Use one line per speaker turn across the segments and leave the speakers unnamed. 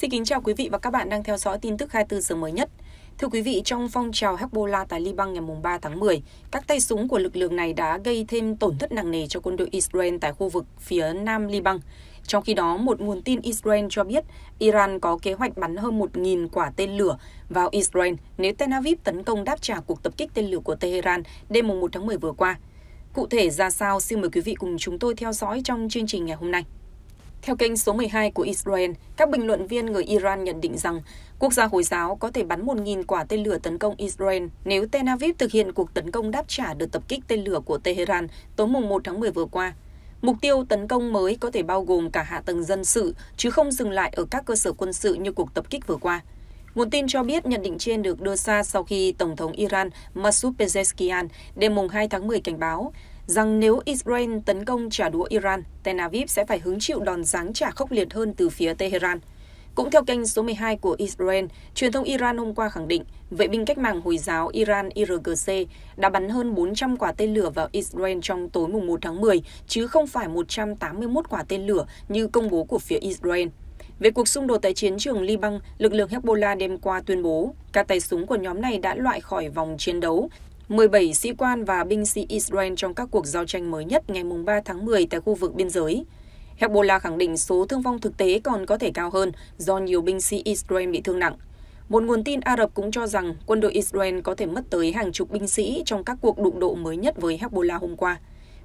Xin kính chào quý vị và các bạn đang theo dõi tin tức 24 giờ mới nhất. Thưa quý vị, trong phong trào Hezbollah tại Liban ngày 3 tháng 10, các tay súng của lực lượng này đã gây thêm tổn thất nặng nề cho quân đội Israel tại khu vực phía nam Liban. Trong khi đó, một nguồn tin Israel cho biết Iran có kế hoạch bắn hơn 1.000 quả tên lửa vào Israel nếu Tel Aviv tấn công đáp trả cuộc tập kích tên lửa của Tehran đêm 1 tháng 10 vừa qua. Cụ thể ra sao, xin mời quý vị cùng chúng tôi theo dõi trong chương trình ngày hôm nay. Theo kênh số 12 của Israel, các bình luận viên người Iran nhận định rằng quốc gia Hồi giáo có thể bắn 1.000 quả tên lửa tấn công Israel nếu Tel Aviv thực hiện cuộc tấn công đáp trả được tập kích tên lửa của Tehran tối mùng 1 tháng 10 vừa qua. Mục tiêu tấn công mới có thể bao gồm cả hạ tầng dân sự, chứ không dừng lại ở các cơ sở quân sự như cuộc tập kích vừa qua. Nguồn tin cho biết nhận định trên được đưa ra sau khi Tổng thống Iran Masoud Pezeshkian đêm mùng 2 tháng 10 cảnh báo rằng nếu Israel tấn công trả đũa Iran, Tel Aviv sẽ phải hứng chịu đòn giáng trả khốc liệt hơn từ phía Tehran. Cũng theo kênh số 12 của Israel, truyền thông Iran hôm qua khẳng định vệ binh cách mạng Hồi giáo Iran IRGC đã bắn hơn 400 quả tên lửa vào Israel trong tối mùng 1 tháng 10, chứ không phải 181 quả tên lửa như công bố của phía Israel. Về cuộc xung đột tại chiến trường Liban, lực lượng Hezbollah đêm qua tuyên bố các tay súng của nhóm này đã loại khỏi vòng chiến đấu 17 sĩ quan và binh sĩ Israel trong các cuộc giao tranh mới nhất ngày 3 tháng 10 tại khu vực biên giới. Hezbollah khẳng định số thương vong thực tế còn có thể cao hơn do nhiều binh sĩ Israel bị thương nặng. Một nguồn tin Ả Rập cũng cho rằng quân đội Israel có thể mất tới hàng chục binh sĩ trong các cuộc đụng độ mới nhất với Hezbollah hôm qua.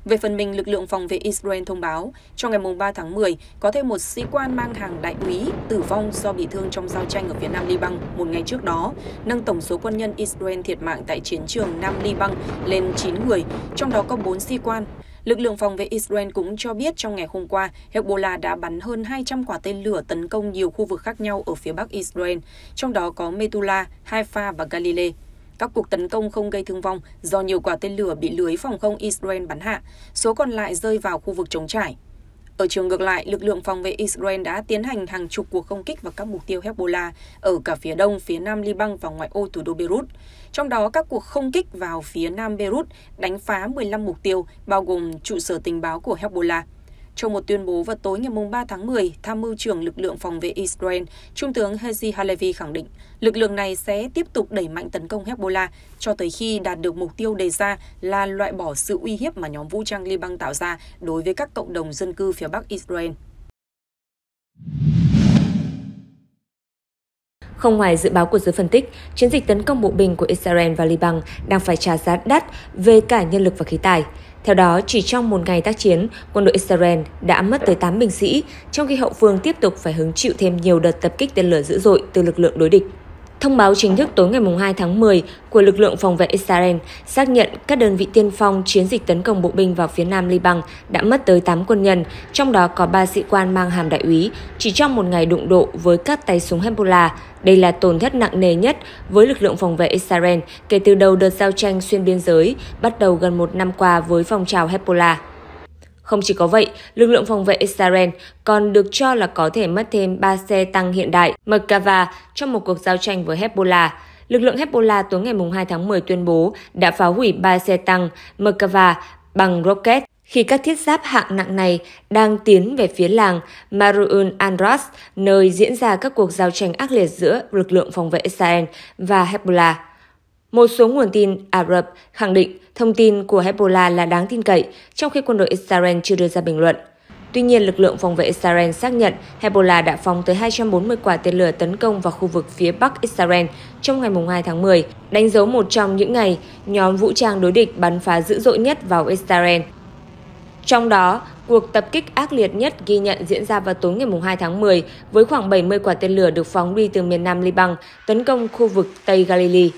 Về phần mình, lực lượng phòng vệ Israel thông báo trong ngày 3 tháng 10 có thêm một sĩ quan mang hàng đại úy tử vong do bị thương trong giao tranh ở phía nam Liban một ngày trước đó, nâng tổng số quân nhân Israel thiệt mạng tại chiến trường Nam Liban lên 9 người, trong đó có 4 sĩ quan. Lực lượng phòng vệ Israel cũng cho biết trong ngày hôm qua, Hezbollah đã bắn hơn 200 quả tên lửa tấn công nhiều khu vực khác nhau ở phía bắc Israel, trong đó có Metula, Haifa và Galilee. Các cuộc tấn công không gây thương vong do nhiều quả tên lửa bị lưới phòng không Israel bắn hạ, số còn lại rơi vào khu vực trống trải. Ở chiều ngược lại, lực lượng phòng vệ Israel đã tiến hành hàng chục cuộc không kích vào các mục tiêu Hezbollah ở cả phía đông, phía nam Liban và ngoại ô thủ đô Beirut. Trong đó, các cuộc không kích vào phía nam Beirut đánh phá 15 mục tiêu, bao gồm trụ sở tình báo của Hezbollah. Trong một tuyên bố vào tối ngày 3 tháng 10, Tham mưu trưởng lực lượng phòng vệ Israel, Trung tướng Hezi Halevi khẳng định lực lượng này sẽ tiếp tục đẩy mạnh tấn công Hezbollah cho tới khi đạt được mục tiêu đề ra là loại bỏ sự uy hiếp mà nhóm vũ trang Liban tạo ra đối với các cộng đồng dân cư phía Bắc Israel.
Không ngoài dự báo của giới phân tích, chiến dịch tấn công bộ binh của Israel và Liban đang phải trả giá đắt về cả nhân lực và khí tài. Theo đó, chỉ trong một ngày tác chiến, quân đội Israel đã mất tới 8 binh sĩ, trong khi hậu phương tiếp tục phải hứng chịu thêm nhiều đợt tập kích tên lửa dữ dội từ lực lượng đối địch. Thông báo chính thức tối ngày 2 tháng 10 của lực lượng phòng vệ Israel xác nhận các đơn vị tiên phong chiến dịch tấn công bộ binh vào phía nam Liban đã mất tới 8 quân nhân, trong đó có 3 sĩ quan mang hàm đại úy, chỉ trong một ngày đụng độ với các tay súng Hezbollah. Đây là tổn thất nặng nề nhất với lực lượng phòng vệ Israel kể từ đầu đợt giao tranh xuyên biên giới, bắt đầu gần một năm qua với phong trào Hezbollah. Không chỉ có vậy, lực lượng phòng vệ Israel còn được cho là có thể mất thêm 3 xe tăng hiện đại Merkava trong một cuộc giao tranh với Hezbollah. Lực lượng Hezbollah tối ngày 2 tháng 10 tuyên bố đã phá hủy 3 xe tăng Merkava bằng rocket khi các thiết giáp hạng nặng này đang tiến về phía làng Maruun Andras, nơi diễn ra các cuộc giao tranh ác liệt giữa lực lượng phòng vệ Israel và Hezbollah. Một số nguồn tin Ả Rập khẳng định Thông tin của Hezbollah là đáng tin cậy, trong khi quân đội Israel chưa đưa ra bình luận. Tuy nhiên, lực lượng phòng vệ Israel xác nhận Hezbollah đã phóng tới 240 quả tên lửa tấn công vào khu vực phía bắc Israel trong ngày 2 tháng 10, đánh dấu một trong những ngày nhóm vũ trang đối địch bắn phá dữ dội nhất vào Israel. Trong đó, cuộc tập kích ác liệt nhất ghi nhận diễn ra vào tối ngày 2 tháng 10 với khoảng 70 quả tên lửa được phóng đi từ miền nam Liban tấn công khu vực Tây Galilee.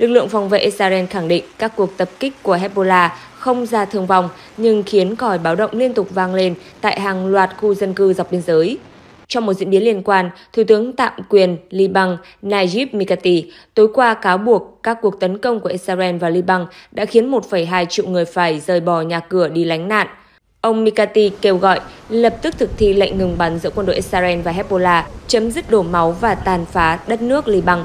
Lực lượng phòng vệ Israel khẳng định các cuộc tập kích của Hezbollah không ra thương vong nhưng khiến còi báo động liên tục vang lên tại hàng loạt khu dân cư dọc biên giới. Trong một diễn biến liên quan, Thủ tướng tạm quyền Liban Najib Mikati tối qua cáo buộc các cuộc tấn công của Israel và Liban đã khiến 1,2 triệu người phải rời bỏ nhà cửa đi lánh nạn. Ông Mikati kêu gọi lập tức thực thi lệnh ngừng bắn giữa quân đội Israel và Hezbollah, chấm dứt đổ máu và tàn phá đất nước Liban.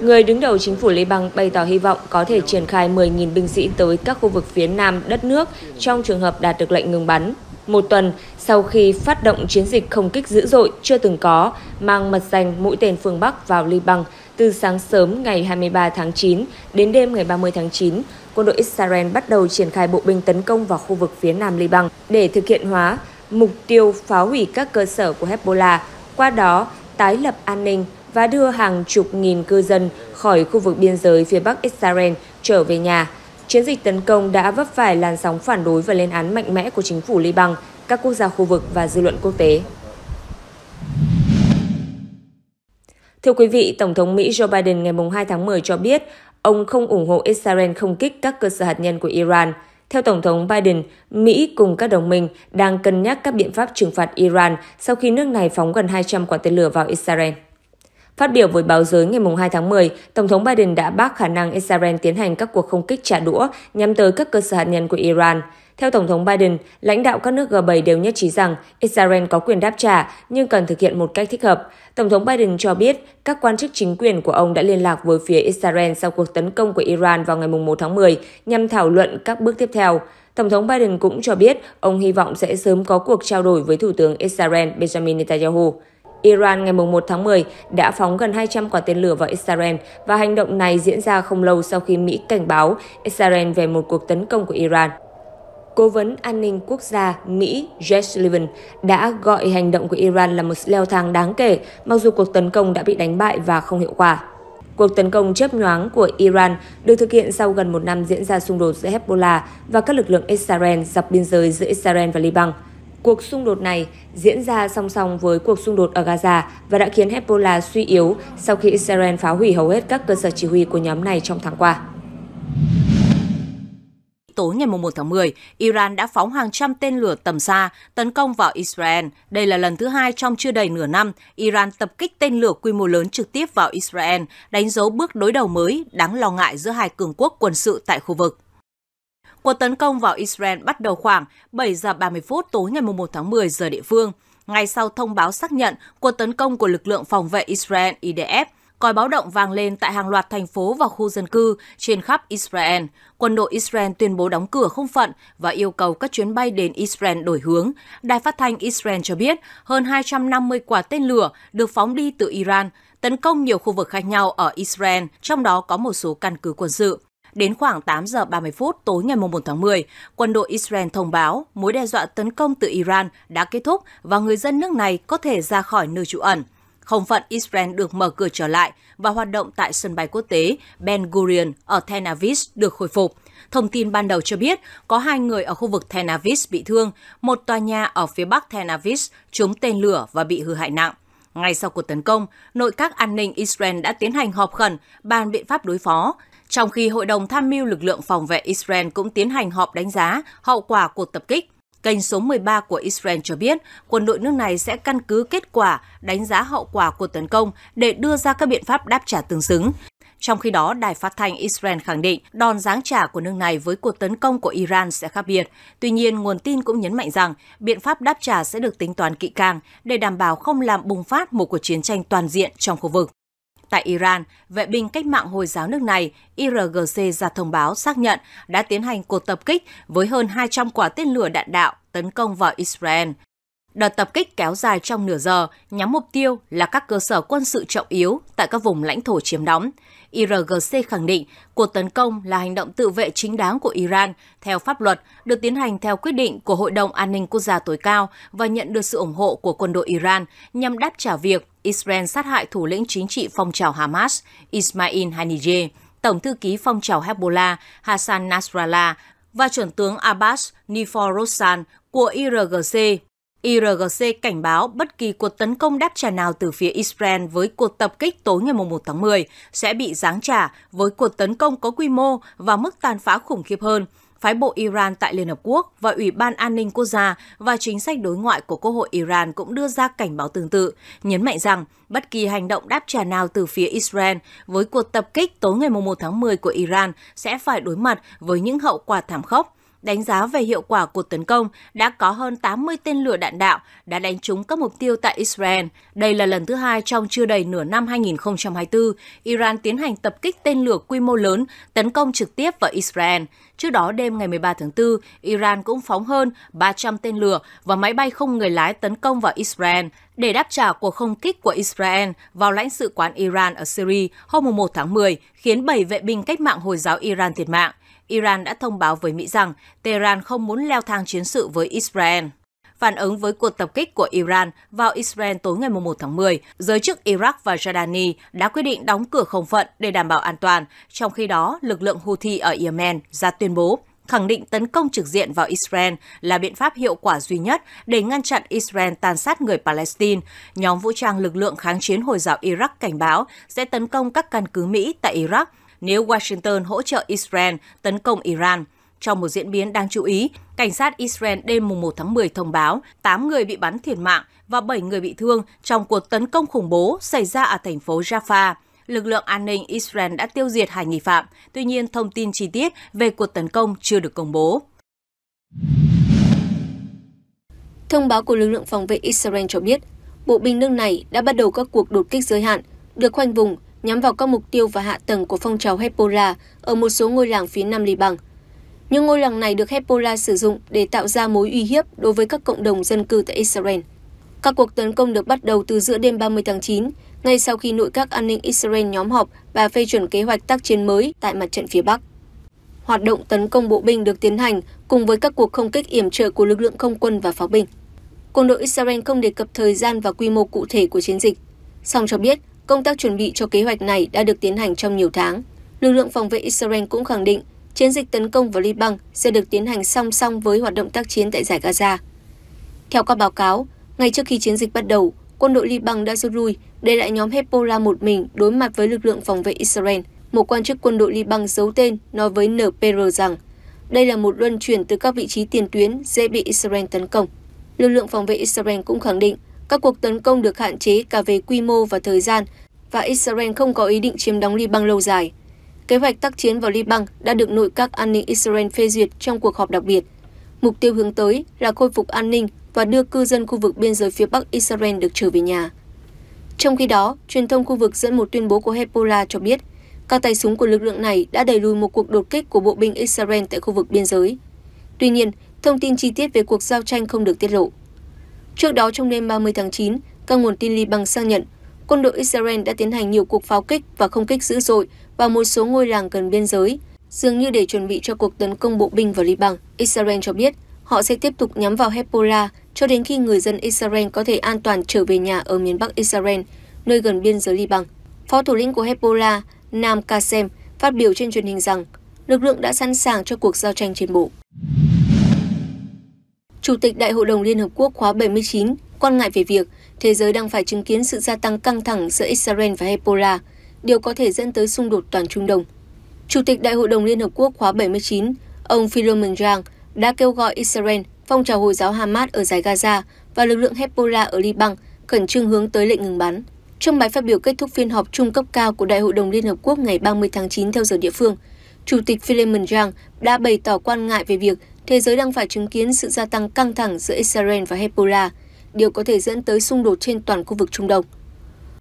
Người đứng đầu chính phủ Liban bày tỏ hy vọng có thể triển khai 10.000 binh sĩ tới các khu vực phía nam đất nước trong trường hợp đạt được lệnh ngừng bắn. Một tuần sau khi phát động chiến dịch không kích dữ dội chưa từng có, mang mật danh mũi tên phương Bắc vào Liban từ sáng sớm ngày 23 tháng 9 đến đêm ngày 30 tháng 9, quân đội Israel bắt đầu triển khai bộ binh tấn công vào khu vực phía nam Liban để thực hiện hóa mục tiêu phá hủy các cơ sở của Hezbollah, qua đó tái lập an ninh và đưa hàng chục nghìn cư dân khỏi khu vực biên giới phía bắc Israel trở về nhà. Chiến dịch tấn công đã vấp phải làn sóng phản đối và lên án mạnh mẽ của chính phủ Liban, các quốc gia khu vực và dư luận quốc tế. Thưa quý vị, Tổng thống Mỹ Joe Biden ngày 2 tháng 10 cho biết ông không ủng hộ Israel không kích các cơ sở hạt nhân của Iran. Theo Tổng thống Biden, Mỹ cùng các đồng minh đang cân nhắc các biện pháp trừng phạt Iran sau khi nước này phóng gần 200 quả tên lửa vào Israel. Phát biểu với báo giới ngày 2 tháng 10, Tổng thống Biden đã bác khả năng Israel tiến hành các cuộc không kích trả đũa nhắm tới các cơ sở hạt nhân của Iran. Theo Tổng thống Biden, lãnh đạo các nước G7 đều nhất trí rằng Israel có quyền đáp trả nhưng cần thực hiện một cách thích hợp. Tổng thống Biden cho biết các quan chức chính quyền của ông đã liên lạc với phía Israel sau cuộc tấn công của Iran vào ngày 1 tháng 10 nhằm thảo luận các bước tiếp theo. Tổng thống Biden cũng cho biết ông hy vọng sẽ sớm có cuộc trao đổi với Thủ tướng Israel Benjamin Netanyahu. Iran ngày 1 tháng 10 đã phóng gần 200 quả tên lửa vào Israel và hành động này diễn ra không lâu sau khi Mỹ cảnh báo Israel về một cuộc tấn công của Iran. Cố vấn an ninh quốc gia Mỹ Jake Sullivan đã gọi hành động của Iran là một leo thang đáng kể, mặc dù cuộc tấn công đã bị đánh bại và không hiệu quả. Cuộc tấn công chớp nhoáng của Iran được thực hiện sau gần một năm diễn ra xung đột giữa Hezbollah và các lực lượng Israel dọc biên giới giữa Israel và Liban – Cuộc xung đột này diễn ra song song với cuộc xung đột ở Gaza và đã khiến Hezbollah suy yếu sau khi Israel phá hủy hầu hết các cơ sở chỉ huy của nhóm này trong tháng qua
tối ngày 1 tháng 10, Iran đã phóng hàng trăm tên lửa tầm xa tấn công vào Israel. Đây là lần thứ hai trong chưa đầy nửa năm, Iran tập kích tên lửa quy mô lớn trực tiếp vào Israel, đánh dấu bước đối đầu mới đáng lo ngại giữa hai cường quốc quân sự tại khu vực. Cuộc tấn công vào Israel bắt đầu khoảng 7 giờ 30 phút tối ngày 1 tháng 10 giờ địa phương, ngay sau thông báo xác nhận cuộc tấn công của lực lượng phòng vệ Israel IDF còi báo động vang lên tại hàng loạt thành phố và khu dân cư trên khắp Israel. Quân đội Israel tuyên bố đóng cửa không phận và yêu cầu các chuyến bay đến Israel đổi hướng. Đài phát thanh Israel cho biết hơn 250 quả tên lửa được phóng đi từ Iran, tấn công nhiều khu vực khác nhau ở Israel, trong đó có một số căn cứ quân sự. Đến khoảng 8 giờ 30 phút tối ngày 1 tháng 10, quân đội Israel thông báo mối đe dọa tấn công từ Iran đã kết thúc và người dân nước này có thể ra khỏi nơi trú ẩn. Không phận Israel được mở cửa trở lại và hoạt động tại sân bay quốc tế Ben Gurion ở Tel Aviv được khôi phục. Thông tin ban đầu cho biết có hai người ở khu vực Tel Aviv bị thương, một tòa nhà ở phía bắc Tel Aviv trúng tên lửa và bị hư hại nặng. Ngay sau cuộc tấn công, nội các an ninh Israel đã tiến hành họp khẩn bàn biện pháp đối phó trong khi Hội đồng Tham mưu lực lượng phòng vệ Israel cũng tiến hành họp đánh giá hậu quả cuộc tập kích. Kênh số 13 của Israel cho biết quân đội nước này sẽ căn cứ kết quả đánh giá hậu quả của tấn công để đưa ra các biện pháp đáp trả tương xứng. Trong khi đó, đài phát thanh Israel khẳng định đòn giáng trả của nước này với cuộc tấn công của Iran sẽ khác biệt. Tuy nhiên, nguồn tin cũng nhấn mạnh rằng biện pháp đáp trả sẽ được tính toán kỹ càng để đảm bảo không làm bùng phát một cuộc chiến tranh toàn diện trong khu vực. Tại Iran, vệ binh cách mạng Hồi giáo nước này IRGC ra thông báo xác nhận đã tiến hành cuộc tập kích với hơn 200 quả tên lửa đạn đạo tấn công vào Israel – Đợt tập kích kéo dài trong nửa giờ nhắm mục tiêu là các cơ sở quân sự trọng yếu tại các vùng lãnh thổ chiếm đóng. IRGC khẳng định cuộc tấn công là hành động tự vệ chính đáng của Iran theo pháp luật, được tiến hành theo quyết định của Hội đồng An ninh Quốc gia tối cao và nhận được sự ủng hộ của quân đội Iran nhằm đáp trả việc Israel sát hại thủ lĩnh chính trị phong trào Hamas Ismail Haniyeh, tổng thư ký phong trào Hezbollah Hassan Nasrallah và chuẩn tướng Abbas Niforossan của IRGC IRGC cảnh báo bất kỳ cuộc tấn công đáp trả nào từ phía Israel với cuộc tập kích tối ngày 1 tháng 10 sẽ bị giáng trả với cuộc tấn công có quy mô và mức tàn phá khủng khiếp hơn. Phái bộ Iran tại Liên Hợp Quốc và Ủy ban An ninh Quốc gia và chính sách đối ngoại của Quốc hội Iran cũng đưa ra cảnh báo tương tự, nhấn mạnh rằng bất kỳ hành động đáp trả nào từ phía Israel với cuộc tập kích tối ngày 1 tháng 10 của Iran sẽ phải đối mặt với những hậu quả thảm khốc đánh giá về hiệu quả của tấn công, đã có hơn 80 tên lửa đạn đạo đã đánh trúng các mục tiêu tại Israel. Đây là lần thứ hai trong chưa đầy nửa năm 2024, Iran tiến hành tập kích tên lửa quy mô lớn tấn công trực tiếp vào Israel. Trước đó đêm ngày 13 tháng 4, Iran cũng phóng hơn 300 tên lửa và máy bay không người lái tấn công vào Israel để đáp trả cuộc không kích của Israel vào lãnh sự quán Iran ở Syria hôm 1 tháng 10, khiến 7 vệ binh cách mạng Hồi giáo Iran thiệt mạng. Iran đã thông báo với Mỹ rằng Tehran không muốn leo thang chiến sự với Israel. Phản ứng với cuộc tập kích của Iran vào Israel tối ngày 1 tháng 10, giới chức Iraq và Jordani đã quyết định đóng cửa không phận để đảm bảo an toàn. Trong khi đó, lực lượng Houthi ở Yemen ra tuyên bố khẳng định tấn công trực diện vào Israel là biện pháp hiệu quả duy nhất để ngăn chặn Israel tàn sát người Palestine. Nhóm vũ trang lực lượng kháng chiến Hồi giáo Iraq cảnh báo sẽ tấn công các căn cứ Mỹ tại Iraq nếu Washington hỗ trợ Israel tấn công Iran. Trong một diễn biến đáng chú ý, cảnh sát Israel đêm 1 tháng 10 thông báo 8 người bị bắn thiệt mạng và 7 người bị thương trong cuộc tấn công khủng bố xảy ra ở thành phố Jaffa. Lực lượng an ninh Israel đã tiêu diệt hai nghi phạm, tuy nhiên thông tin chi tiết về cuộc tấn công chưa được công bố.
Thông báo của lực lượng phòng vệ Israel cho biết, bộ binh nước này đã bắt đầu các cuộc đột kích giới hạn, được khoanh vùng nhắm vào các mục tiêu và hạ tầng của phong trào Hezbollah ở một số ngôi làng phía nam Liban. Những ngôi làng này được Hezbollah sử dụng để tạo ra mối uy hiếp đối với các cộng đồng dân cư tại Israel. Các cuộc tấn công được bắt đầu từ giữa đêm 30 tháng 9, ngay sau khi nội các an ninh Israel nhóm họp và phê chuẩn kế hoạch tác chiến mới tại mặt trận phía Bắc. Hoạt động tấn công bộ binh được tiến hành cùng với các cuộc không kích yểm trợ của lực lượng không quân và pháo binh. Quân đội Israel không đề cập thời gian và quy mô cụ thể của chiến dịch, song cho biết Công tác chuẩn bị cho kế hoạch này đã được tiến hành trong nhiều tháng. Lực lượng phòng vệ Israel cũng khẳng định chiến dịch tấn công vào Liban sẽ được tiến hành song song với hoạt động tác chiến tại giải Gaza. Theo các báo cáo, ngay trước khi chiến dịch bắt đầu, quân đội Liban đã rút lui để lại nhóm Hezbollah một mình đối mặt với lực lượng phòng vệ Israel. Một quan chức quân đội Liban giấu tên nói với NPR rằng đây là một luân chuyển từ các vị trí tiền tuyến dễ bị Israel tấn công. Lực lượng phòng vệ Israel cũng khẳng định các cuộc tấn công được hạn chế cả về quy mô và thời gian và Israel không có ý định chiếm đóng Liban lâu dài. Kế hoạch tác chiến vào Liban đã được nội các an ninh Israel phê duyệt trong cuộc họp đặc biệt. Mục tiêu hướng tới là khôi phục an ninh và đưa cư dân khu vực biên giới phía Bắc Israel được trở về nhà. Trong khi đó, truyền thông khu vực dẫn một tuyên bố của Hezbollah cho biết các tay súng của lực lượng này đã đẩy lùi một cuộc đột kích của bộ binh Israel tại khu vực biên giới. Tuy nhiên, thông tin chi tiết về cuộc giao tranh không được tiết lộ trước đó trong đêm 30 tháng 9, các nguồn tin liban xác nhận quân đội israel đã tiến hành nhiều cuộc pháo kích và không kích dữ dội vào một số ngôi làng gần biên giới dường như để chuẩn bị cho cuộc tấn công bộ binh vào liban israel cho biết họ sẽ tiếp tục nhắm vào hezbollah cho đến khi người dân israel có thể an toàn trở về nhà ở miền bắc israel nơi gần biên giới liban phó thủ lĩnh của hezbollah nam Kassem phát biểu trên truyền hình rằng lực lượng đã sẵn sàng cho cuộc giao tranh trên bộ Chủ tịch Đại hội đồng Liên Hợp Quốc khóa 79 quan ngại về việc thế giới đang phải chứng kiến sự gia tăng căng thẳng giữa Israel và Hezbollah, điều có thể dẫn tới xung đột toàn Trung Đông. Chủ tịch Đại hội đồng Liên Hợp Quốc khóa 79, ông Philemon Yang, đã kêu gọi Israel, phong trào Hồi giáo Hamas ở giải Gaza và lực lượng Hezbollah ở Liban khẩn trương hướng tới lệnh ngừng bắn. Trong bài phát biểu kết thúc phiên họp chung cấp cao của Đại hội đồng Liên Hợp Quốc ngày 30 tháng 9 theo giờ địa phương, Chủ tịch Philemon Yang đã bày tỏ quan ngại về việc thế giới đang phải chứng kiến sự gia tăng căng thẳng giữa Israel và Hezbollah, điều có thể dẫn tới xung đột trên toàn khu vực Trung Đông.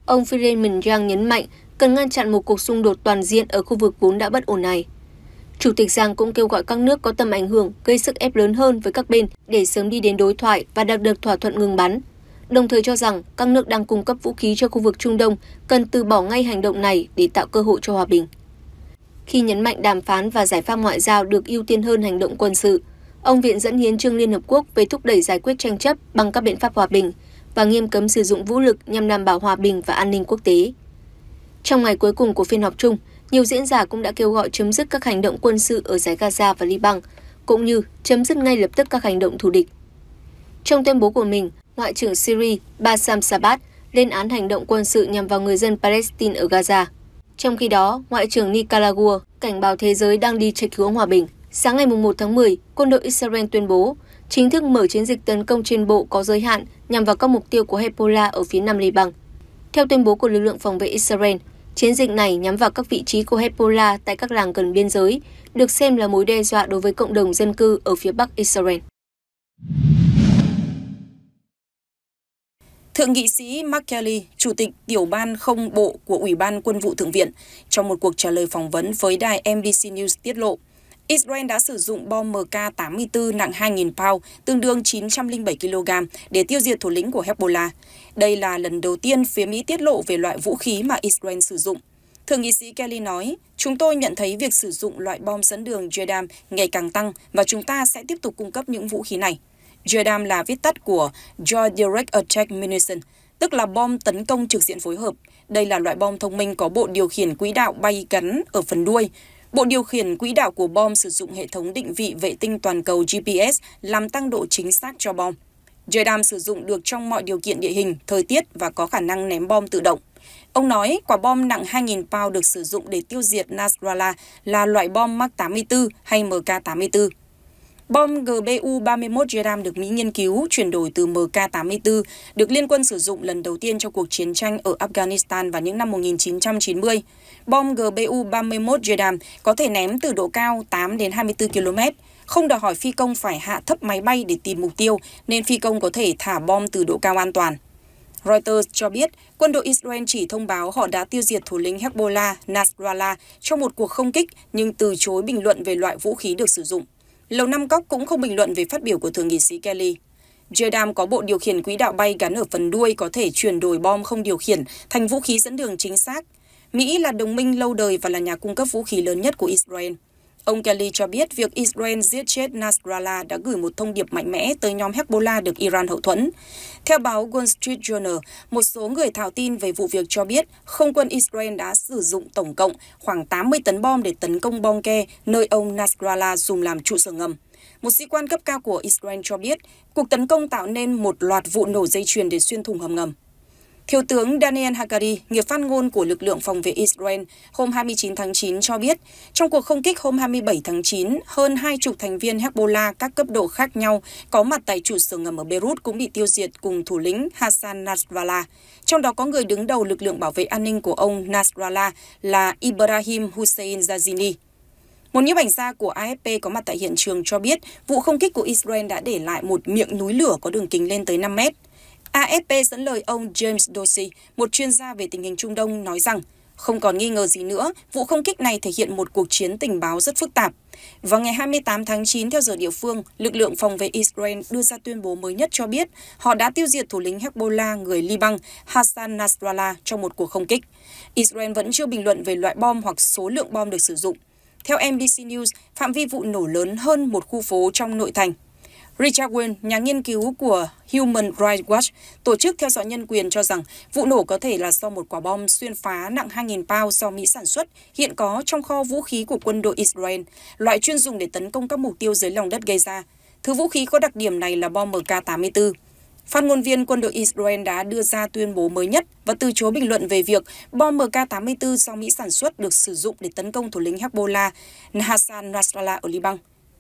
Ông Philemon Yang nhấn mạnh cần ngăn chặn một cuộc xung đột toàn diện ở khu vực vốn đã bất ổn này. Chủ tịch Giang cũng kêu gọi các nước có tầm ảnh hưởng gây sức ép lớn hơn với các bên để sớm đi đến đối thoại và đạt được thỏa thuận ngừng bắn, đồng thời cho rằng các nước đang cung cấp vũ khí cho khu vực Trung Đông cần từ bỏ ngay hành động này để tạo cơ hội cho hòa bình. Khi nhấn mạnh đàm phán và giải pháp ngoại giao được ưu tiên hơn hành động quân sự, ông viện dẫn hiến trương liên hợp quốc về thúc đẩy giải quyết tranh chấp bằng các biện pháp hòa bình và nghiêm cấm sử dụng vũ lực nhằm đảm bảo hòa bình và an ninh quốc tế. Trong ngày cuối cùng của phiên họp chung, nhiều diễn giả cũng đã kêu gọi chấm dứt các hành động quân sự ở giải Gaza và Liban, cũng như chấm dứt ngay lập tức các hành động thù địch. Trong tuyên bố của mình, Ngoại trưởng Syria Bassam Sabat lên án hành động quân sự nhằm vào người dân Palestine ở Gaza. Trong khi đó, Ngoại trưởng Nicaragua cảnh báo thế giới đang đi trạch hướng hòa bình. Sáng ngày 1 tháng 10, quân đội Israel tuyên bố chính thức mở chiến dịch tấn công trên bộ có giới hạn nhằm vào các mục tiêu của Hezbollah ở phía nam Liban. Theo tuyên bố của lực lượng phòng vệ Israel, chiến dịch này nhắm vào các vị trí của Hezbollah tại các làng gần biên giới, được xem là mối đe dọa đối với cộng đồng dân cư ở phía bắc Israel.
Thượng nghị sĩ Mark Kelly, chủ tịch tiểu ban không bộ của Ủy ban Quân vụ Thượng viện, trong một cuộc trả lời phỏng vấn với đài NBC News tiết lộ, Israel đã sử dụng bom MK-84 nặng 2.000 pound, tương đương 907 kg, để tiêu diệt thủ lĩnh của Hezbollah. Đây là lần đầu tiên phía Mỹ tiết lộ về loại vũ khí mà Israel sử dụng. Thượng nghị sĩ Kelly nói, chúng tôi nhận thấy việc sử dụng loại bom dẫn đường JDAM ngày càng tăng và chúng ta sẽ tiếp tục cung cấp những vũ khí này. JDAM là viết tắt của Joint Direct Attack Munition, tức là bom tấn công trực diện phối hợp. Đây là loại bom thông minh có bộ điều khiển quỹ đạo bay gắn ở phần đuôi, Bộ điều khiển quỹ đạo của bom sử dụng hệ thống định vị vệ tinh toàn cầu GPS làm tăng độ chính xác cho bom. JDAM sử dụng được trong mọi điều kiện địa hình, thời tiết và có khả năng ném bom tự động. Ông nói quả bom nặng 2.000 pound được sử dụng để tiêu diệt Nasrallah là loại bom Mark 84 hay MK84 Bom GBU-31 Jerram được Mỹ nghiên cứu, chuyển đổi từ MK-84, được liên quân sử dụng lần đầu tiên trong cuộc chiến tranh ở Afghanistan vào những năm 1990. Bom GBU-31 Jerram có thể ném từ độ cao 8 đến 24 km. Không đòi hỏi phi công phải hạ thấp máy bay để tìm mục tiêu, nên phi công có thể thả bom từ độ cao an toàn. Reuters cho biết quân đội Israel chỉ thông báo họ đã tiêu diệt thủ lĩnh Hezbollah Nasrallah trong một cuộc không kích nhưng từ chối bình luận về loại vũ khí được sử dụng. Lầu Năm Góc cũng không bình luận về phát biểu của thượng nghị sĩ Kelly. JDAM có bộ điều khiển quỹ đạo bay gắn ở phần đuôi có thể chuyển đổi bom không điều khiển thành vũ khí dẫn đường chính xác. Mỹ là đồng minh lâu đời và là nhà cung cấp vũ khí lớn nhất của Israel. Ông Kelly cho biết việc Israel giết chết Nasrallah đã gửi một thông điệp mạnh mẽ tới nhóm Hezbollah được Iran hậu thuẫn. Theo báo Wall Street Journal, một số người thảo tin về vụ việc cho biết không quân Israel đã sử dụng tổng cộng khoảng 80 tấn bom để tấn công Bonke, nơi ông Nasrallah dùng làm trụ sở ngầm. Một sĩ quan cấp cao của Israel cho biết cuộc tấn công tạo nên một loạt vụ nổ dây chuyền để xuyên thủng hầm ngầm. Thiếu tướng Daniel Hagari, người phát ngôn của lực lượng phòng vệ Israel, hôm 29 tháng 9 cho biết, trong cuộc không kích hôm 27 tháng 9, hơn hai chục thành viên Hezbollah các cấp độ khác nhau có mặt tại trụ sở ngầm ở Beirut cũng bị tiêu diệt cùng thủ lĩnh Hassan Nasrallah. Trong đó có người đứng đầu lực lượng bảo vệ an ninh của ông Nasrallah là Ibrahim Hussein Zazini. Một nhiếp ảnh gia của AFP có mặt tại hiện trường cho biết vụ không kích của Israel đã để lại một miệng núi lửa có đường kính lên tới 5 mét. AFP dẫn lời ông James Dorsey, một chuyên gia về tình hình Trung Đông, nói rằng không còn nghi ngờ gì nữa, vụ không kích này thể hiện một cuộc chiến tình báo rất phức tạp. Vào ngày 28 tháng 9 theo giờ địa phương, lực lượng phòng vệ Israel đưa ra tuyên bố mới nhất cho biết họ đã tiêu diệt thủ lĩnh Hezbollah người Liban Hassan Nasrallah trong một cuộc không kích. Israel vẫn chưa bình luận về loại bom hoặc số lượng bom được sử dụng. Theo NBC News, phạm vi vụ nổ lớn hơn một khu phố trong nội thành Richard Wayne, nhà nghiên cứu của Human Rights Watch, tổ chức theo dõi nhân quyền cho rằng vụ nổ có thể là do một quả bom xuyên phá nặng 2.000 pound do Mỹ sản xuất, hiện có trong kho vũ khí của quân đội Israel, loại chuyên dùng để tấn công các mục tiêu dưới lòng đất gây ra. Thứ vũ khí có đặc điểm này là bom MK-84. Phát ngôn viên quân đội Israel đã đưa ra tuyên bố mới nhất và từ chối bình luận về việc bom MK-84 do Mỹ sản xuất được sử dụng để tấn công thủ lĩnh Hezbollah Hassan Nasrallah ở Liban.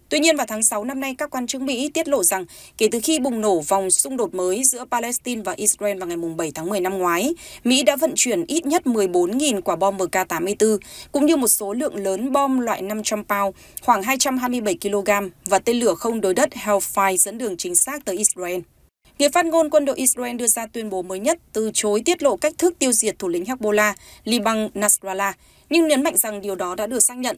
Tuy nhiên vào tháng 6 năm nay, các quan chức Mỹ tiết lộ rằng kể từ khi bùng nổ vòng xung đột mới giữa Palestine và Israel vào ngày 7 tháng 10 năm ngoái, Mỹ đã vận chuyển ít nhất 14.000 quả bom MK84, cũng như một số lượng lớn bom loại 500 pound, khoảng 227 kg, và tên lửa không đối đất Hellfire dẫn đường chính xác tới Israel. Người phát ngôn quân đội Israel đưa ra tuyên bố mới nhất từ chối tiết lộ cách thức tiêu diệt thủ lĩnh Hezbollah, Liban Nasrallah, nhưng nhấn mạnh rằng điều đó đã được xác nhận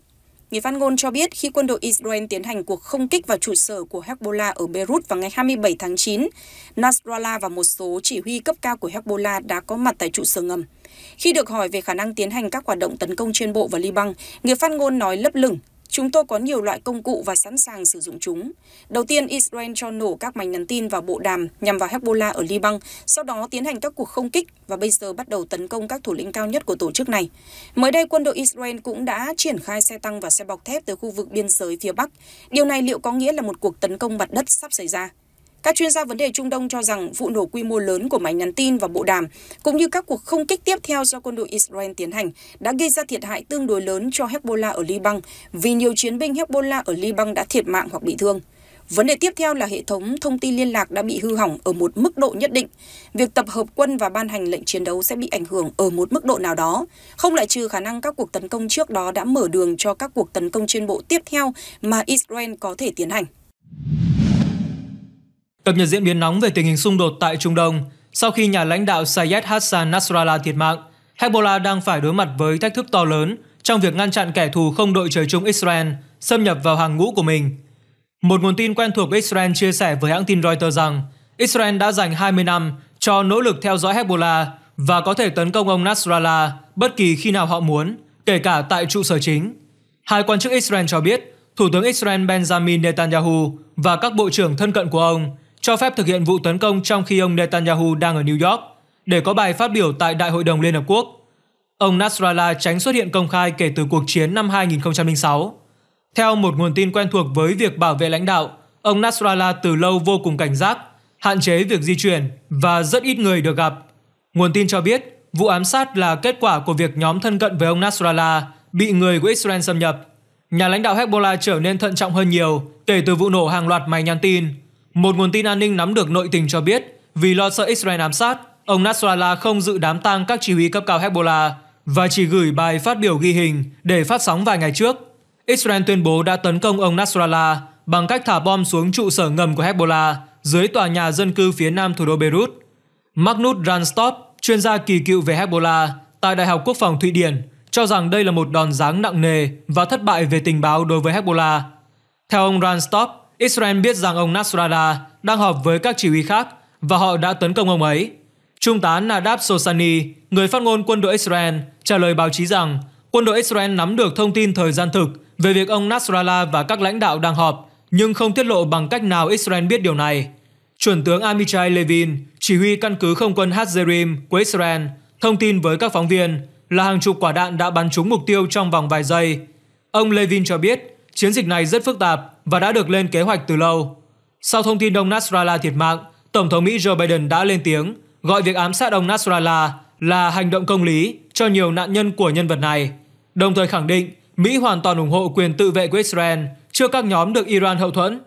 Người phát ngôn cho biết khi quân đội Israel tiến hành cuộc không kích vào trụ sở của Hezbollah ở Beirut vào ngày 27 tháng 9, Nasrallah và một số chỉ huy cấp cao của Hezbollah đã có mặt tại trụ sở ngầm. Khi được hỏi về khả năng tiến hành các hoạt động tấn công trên bộ và Liban, người phát ngôn nói lấp lửng Chúng tôi có nhiều loại công cụ và sẵn sàng sử dụng chúng. Đầu tiên, Israel cho nổ các mảnh nhắn tin vào bộ đàm nhằm vào Hezbollah ở Liban, sau đó tiến hành các cuộc không kích và bây giờ bắt đầu tấn công các thủ lĩnh cao nhất của tổ chức này. Mới đây, quân đội Israel cũng đã triển khai xe tăng và xe bọc thép tới khu vực biên giới phía Bắc. Điều này liệu có nghĩa là một cuộc tấn công mặt đất sắp xảy ra? Các chuyên gia vấn đề Trung Đông cho rằng vụ nổ quy mô lớn của máy nhắn tin và bộ đàm, cũng như các cuộc không kích tiếp theo do quân đội Israel tiến hành, đã gây ra thiệt hại tương đối lớn cho Hezbollah ở Liban, vì nhiều chiến binh Hezbollah ở Liban đã thiệt mạng hoặc bị thương. Vấn đề tiếp theo là hệ thống thông tin liên lạc đã bị hư hỏng ở một mức độ nhất định. Việc tập hợp quân và ban hành lệnh chiến đấu sẽ bị ảnh hưởng ở một mức độ nào đó, không loại trừ khả năng các cuộc tấn công trước đó đã mở đường cho các cuộc tấn công trên bộ tiếp theo mà Israel có thể tiến hành.
Cập nhật diễn biến nóng về tình hình xung đột tại Trung Đông, sau khi nhà lãnh đạo Sayyed Hassan Nasrallah thiệt mạng, Hezbollah đang phải đối mặt với thách thức to lớn trong việc ngăn chặn kẻ thù không đội trời chung Israel xâm nhập vào hàng ngũ của mình. Một nguồn tin quen thuộc Israel chia sẻ với hãng tin Reuters rằng Israel đã dành 20 năm cho nỗ lực theo dõi Hezbollah và có thể tấn công ông Nasrallah bất kỳ khi nào họ muốn, kể cả tại trụ sở chính. Hai quan chức Israel cho biết, Thủ tướng Israel Benjamin Netanyahu và các bộ trưởng thân cận của ông cho phép thực hiện vụ tấn công trong khi ông Netanyahu đang ở New York để có bài phát biểu tại Đại hội đồng Liên Hợp Quốc. Ông Nasrallah tránh xuất hiện công khai kể từ cuộc chiến năm 2006. Theo một nguồn tin quen thuộc với việc bảo vệ lãnh đạo, ông Nasrallah từ lâu vô cùng cảnh giác, hạn chế việc di chuyển và rất ít người được gặp. Nguồn tin cho biết, vụ ám sát là kết quả của việc nhóm thân cận với ông Nasrallah bị người của Israel xâm nhập. Nhà lãnh đạo Hezbollah trở nên thận trọng hơn nhiều kể từ vụ nổ hàng loạt máy nhắn tin một nguồn tin an ninh nắm được nội tình cho biết, vì lo sợ Israel ám sát, ông Nasrallah không dự đám tang các chỉ huy cấp cao Hezbollah và chỉ gửi bài phát biểu ghi hình để phát sóng vài ngày trước. Israel tuyên bố đã tấn công ông Nasrallah bằng cách thả bom xuống trụ sở ngầm của Hezbollah dưới tòa nhà dân cư phía nam thủ đô Beirut. Magnus Randstorp, chuyên gia kỳ cựu về Hezbollah tại Đại học Quốc phòng Thụy Điển, cho rằng đây là một đòn giáng nặng nề và thất bại về tình báo đối với Hezbollah. Theo ông Randstorp, Israel biết rằng ông Nasrallah đang họp với các chỉ huy khác và họ đã tấn công ông ấy. Trung tá Nadab Sosani, người phát ngôn quân đội Israel, trả lời báo chí rằng quân đội Israel nắm được thông tin thời gian thực về việc ông Nasrallah và các lãnh đạo đang họp, nhưng không tiết lộ bằng cách nào Israel biết điều này. Chuẩn tướng Amichai Levin, chỉ huy căn cứ không quân Hazerim của Israel, thông tin với các phóng viên là hàng chục quả đạn đã bắn trúng mục tiêu trong vòng vài giây. Ông Levin cho biết, chiến dịch này rất phức tạp và đã được lên kế hoạch từ lâu. Sau thông tin ông Nasrallah thiệt mạng, Tổng thống Mỹ Joe Biden đã lên tiếng gọi việc ám sát ông Nasrallah là hành động công lý cho nhiều nạn nhân của nhân vật này, đồng thời khẳng định Mỹ hoàn toàn ủng hộ quyền tự vệ của Israel trước các nhóm được Iran hậu thuẫn.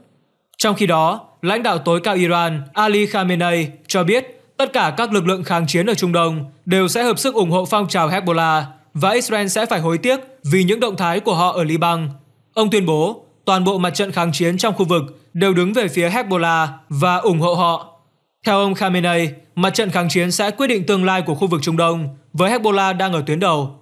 Trong khi đó, lãnh đạo tối cao Iran Ali Khamenei cho biết tất cả các lực lượng kháng chiến ở Trung Đông đều sẽ hợp sức ủng hộ phong trào Hezbollah và Israel sẽ phải hối tiếc vì những động thái của họ ở Liban. Ông tuyên bố toàn bộ mặt trận kháng chiến trong khu vực đều đứng về phía Hezbollah và ủng hộ họ. Theo ông Khamenei, mặt trận kháng chiến sẽ quyết định tương lai của khu vực Trung Đông với Hezbollah đang ở tuyến đầu